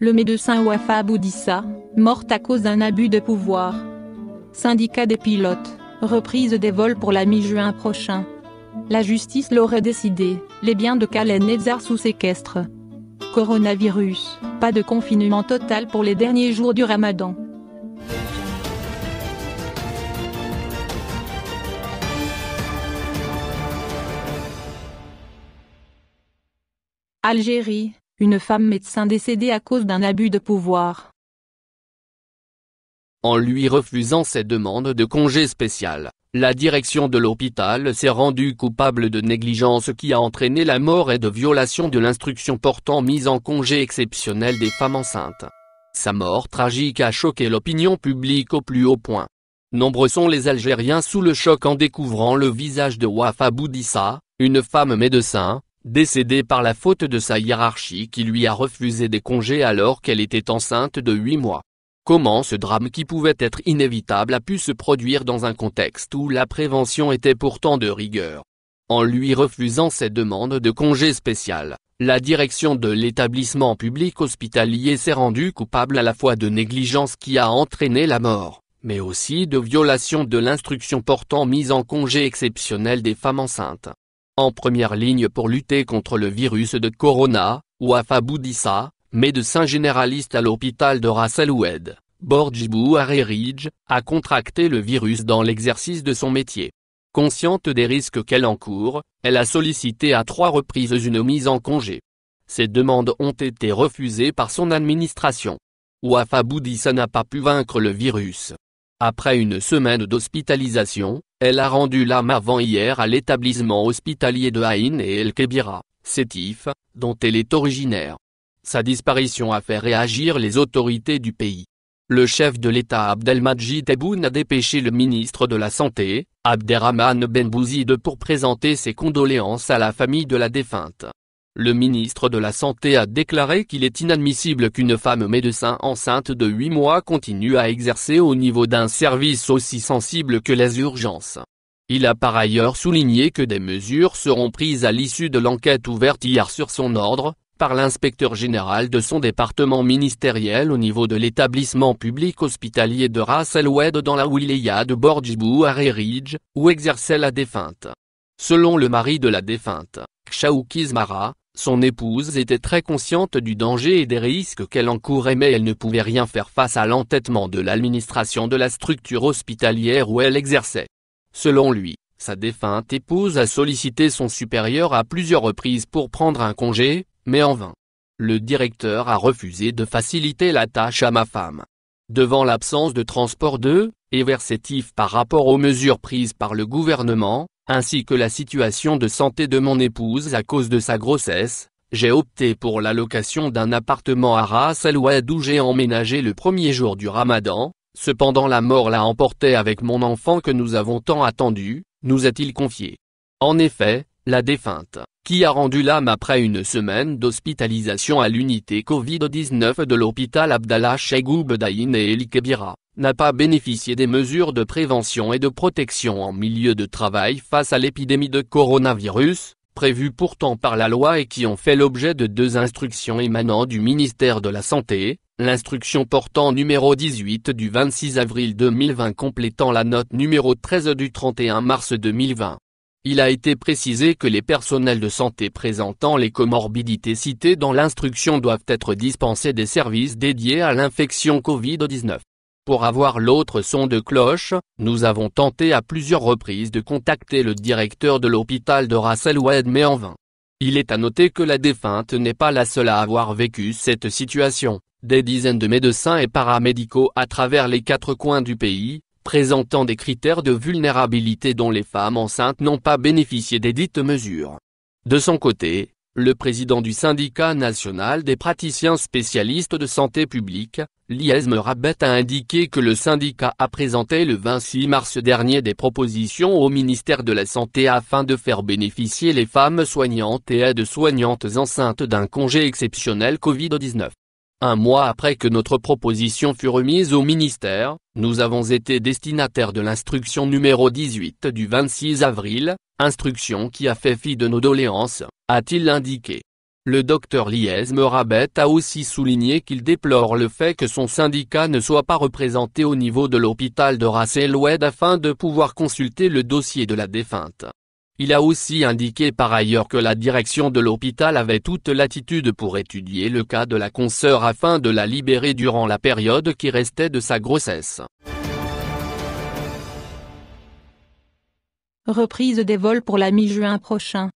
Le médecin Wafa Boudissa, morte à cause d'un abus de pouvoir. Syndicat des pilotes, reprise des vols pour la mi-juin prochain. La justice l'aurait décidé, les biens de Kalen Nezar sous séquestre. Coronavirus, pas de confinement total pour les derniers jours du ramadan. Algérie, une femme médecin décédée à cause d'un abus de pouvoir. En lui refusant ses demandes de congé spécial, la direction de l'hôpital s'est rendue coupable de négligence qui a entraîné la mort et de violation de l'instruction portant mise en congé exceptionnel des femmes enceintes. Sa mort tragique a choqué l'opinion publique au plus haut point. Nombreux sont les Algériens sous le choc en découvrant le visage de Wafa Boudissa, une femme médecin, décédée par la faute de sa hiérarchie qui lui a refusé des congés alors qu'elle était enceinte de 8 mois. Comment ce drame qui pouvait être inévitable a pu se produire dans un contexte où la prévention était pourtant de rigueur En lui refusant ses demandes de congés spécial, la direction de l'établissement public hospitalier s'est rendue coupable à la fois de négligence qui a entraîné la mort, mais aussi de violation de l'instruction portant mise en congé exceptionnel des femmes enceintes en première ligne pour lutter contre le virus de Corona, Wafa Boudissa, médecin généraliste à l'hôpital de Ras El Oued, Borjibou a contracté le virus dans l'exercice de son métier. Consciente des risques qu'elle encourt, elle a sollicité à trois reprises une mise en congé. Ces demandes ont été refusées par son administration. Wafa Boudissa n'a pas pu vaincre le virus. Après une semaine d'hospitalisation, elle a rendu l'âme avant-hier à l'établissement hospitalier de Haïn et El Kebira, Sétif, dont elle est originaire. Sa disparition a fait réagir les autorités du pays. Le chef de l'État Abdelmajid Tebboune a dépêché le ministre de la Santé, Abderrahman Ben Bouzid pour présenter ses condoléances à la famille de la défunte. Le ministre de la Santé a déclaré qu'il est inadmissible qu'une femme médecin enceinte de 8 mois continue à exercer au niveau d'un service aussi sensible que les urgences. Il a par ailleurs souligné que des mesures seront prises à l'issue de l'enquête ouverte hier sur son ordre, par l'inspecteur général de son département ministériel au niveau de l'établissement public hospitalier de Ras dans la wilaya de Borjibou à Ridge, où exerçait la défunte. Selon le mari de la défunte, Mara, son épouse était très consciente du danger et des risques qu'elle encourait mais elle ne pouvait rien faire face à l'entêtement de l'administration de la structure hospitalière où elle exerçait. Selon lui, sa défunte épouse a sollicité son supérieur à plusieurs reprises pour prendre un congé, mais en vain. Le directeur a refusé de faciliter la tâche à ma femme. Devant l'absence de transport de, et versétif par rapport aux mesures prises par le gouvernement, ainsi que la situation de santé de mon épouse à cause de sa grossesse, j'ai opté pour la location d'un appartement à Ras El où j'ai emménagé le premier jour du ramadan, cependant la mort l'a emporté avec mon enfant que nous avons tant attendu, nous a-t-il confié. En effet, la défunte, qui a rendu l'âme après une semaine d'hospitalisation à l'unité Covid-19 de l'hôpital Abdallah Chegoub Daïn et Eli Kebira, n'a pas bénéficié des mesures de prévention et de protection en milieu de travail face à l'épidémie de coronavirus, prévues pourtant par la loi et qui ont fait l'objet de deux instructions émanant du ministère de la Santé, l'instruction portant numéro 18 du 26 avril 2020 complétant la note numéro 13 du 31 mars 2020 il a été précisé que les personnels de santé présentant les comorbidités citées dans l'instruction doivent être dispensés des services dédiés à l'infection Covid-19. Pour avoir l'autre son de cloche, nous avons tenté à plusieurs reprises de contacter le directeur de l'hôpital de Rasselwed mais en vain. Il est à noter que la défunte n'est pas la seule à avoir vécu cette situation. Des dizaines de médecins et paramédicaux à travers les quatre coins du pays, présentant des critères de vulnérabilité dont les femmes enceintes n'ont pas bénéficié des dites mesures. De son côté, le président du syndicat national des praticiens spécialistes de santé publique, Liesme Rabet a indiqué que le syndicat a présenté le 26 mars dernier des propositions au ministère de la Santé afin de faire bénéficier les femmes soignantes et aides-soignantes enceintes d'un congé exceptionnel Covid-19. Un mois après que notre proposition fut remise au ministère, nous avons été destinataires de l'instruction numéro 18 du 26 avril, instruction qui a fait fi de nos doléances, a-t-il indiqué. Le docteur Liesme Rabet a aussi souligné qu'il déplore le fait que son syndicat ne soit pas représenté au niveau de l'hôpital de Rasseloued afin de pouvoir consulter le dossier de la défunte. Il a aussi indiqué par ailleurs que la direction de l'hôpital avait toute latitude pour étudier le cas de la consoeur afin de la libérer durant la période qui restait de sa grossesse. Reprise des vols pour la mi-juin prochain.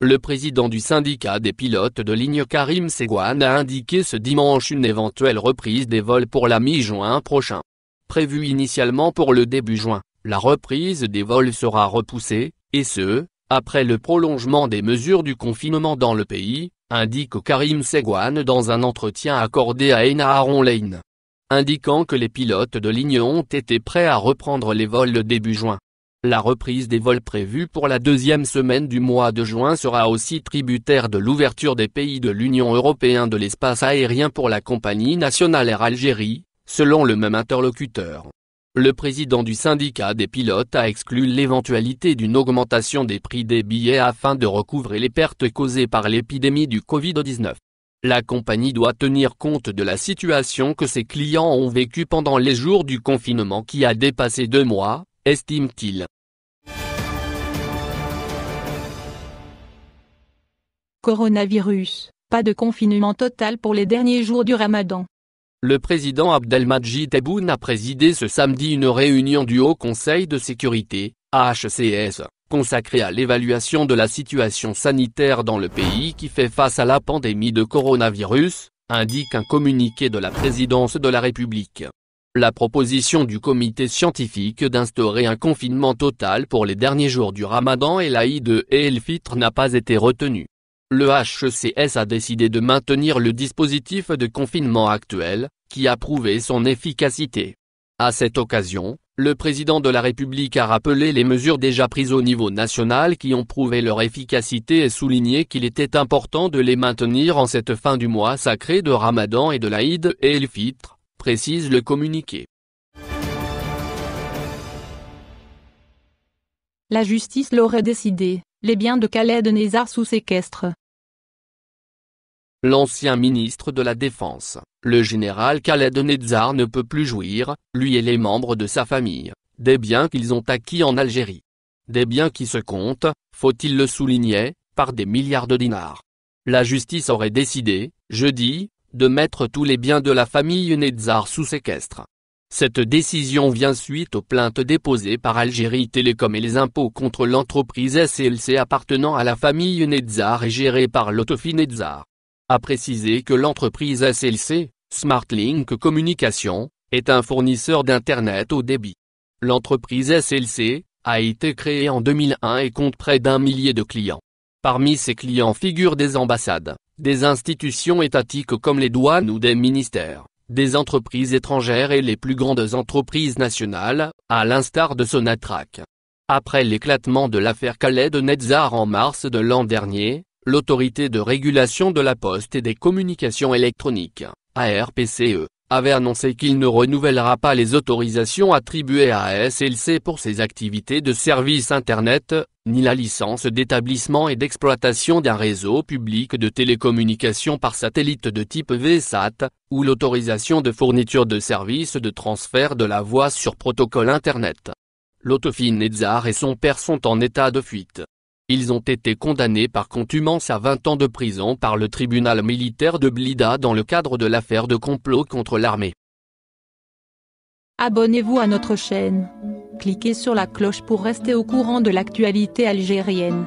Le président du syndicat des pilotes de ligne Karim Seguan a indiqué ce dimanche une éventuelle reprise des vols pour la mi-juin prochain. Prévue initialement pour le début juin la reprise des vols sera repoussée, et ce, après le prolongement des mesures du confinement dans le pays, indique Karim Seguane dans un entretien accordé à Ena Lane. Indiquant que les pilotes de ligne ont été prêts à reprendre les vols le début juin. La reprise des vols prévue pour la deuxième semaine du mois de juin sera aussi tributaire de l'ouverture des pays de l'Union européenne de l'espace aérien pour la compagnie nationale Air Algérie, selon le même interlocuteur. Le président du syndicat des pilotes a exclu l'éventualité d'une augmentation des prix des billets afin de recouvrer les pertes causées par l'épidémie du Covid-19. La compagnie doit tenir compte de la situation que ses clients ont vécue pendant les jours du confinement qui a dépassé deux mois, estime-t-il. Coronavirus, pas de confinement total pour les derniers jours du ramadan. Le président Abdelmadjid Tebboune a présidé ce samedi une réunion du Haut Conseil de sécurité, HCS, consacrée à l'évaluation de la situation sanitaire dans le pays qui fait face à la pandémie de coronavirus, indique un communiqué de la présidence de la République. La proposition du comité scientifique d'instaurer un confinement total pour les derniers jours du ramadan et l'Aïd el-Fitr n'a pas été retenue le HCS a décidé de maintenir le dispositif de confinement actuel, qui a prouvé son efficacité. À cette occasion, le président de la République a rappelé les mesures déjà prises au niveau national qui ont prouvé leur efficacité et souligné qu'il était important de les maintenir en cette fin du mois sacré de Ramadan et de l'Aïd et el Fitr, précise le communiqué. La justice l'aurait décidé les biens de Khaled Nezar sous séquestre. L'ancien ministre de la Défense, le général Khaled Nezar ne peut plus jouir, lui et les membres de sa famille, des biens qu'ils ont acquis en Algérie. Des biens qui se comptent, faut-il le souligner, par des milliards de dinars. La justice aurait décidé, jeudi, de mettre tous les biens de la famille Nezar sous séquestre. Cette décision vient suite aux plaintes déposées par Algérie Télécom et les impôts contre l'entreprise SLC appartenant à la famille Netzar et gérée par Lotofi Netzar. A préciser que l'entreprise SLC, Smartlink Communication, est un fournisseur d'Internet au débit. L'entreprise SLC, a été créée en 2001 et compte près d'un millier de clients. Parmi ses clients figurent des ambassades, des institutions étatiques comme les douanes ou des ministères des entreprises étrangères et les plus grandes entreprises nationales, à l'instar de Sonatrach. Après l'éclatement de l'affaire Calais de Netzar en mars de l'an dernier, l'autorité de régulation de la poste et des communications électroniques, ARPCE, avait annoncé qu'il ne renouvellera pas les autorisations attribuées à SLC pour ses activités de service Internet, ni la licence d'établissement et d'exploitation d'un réseau public de télécommunications par satellite de type VSAT, ou l'autorisation de fourniture de services de transfert de la voix sur protocole Internet. L'autofine Netzar et son père sont en état de fuite. Ils ont été condamnés par contumance à 20 ans de prison par le tribunal militaire de Blida dans le cadre de l'affaire de complot contre l'armée. Abonnez-vous à notre chaîne. Cliquez sur la cloche pour rester au courant de l'actualité algérienne.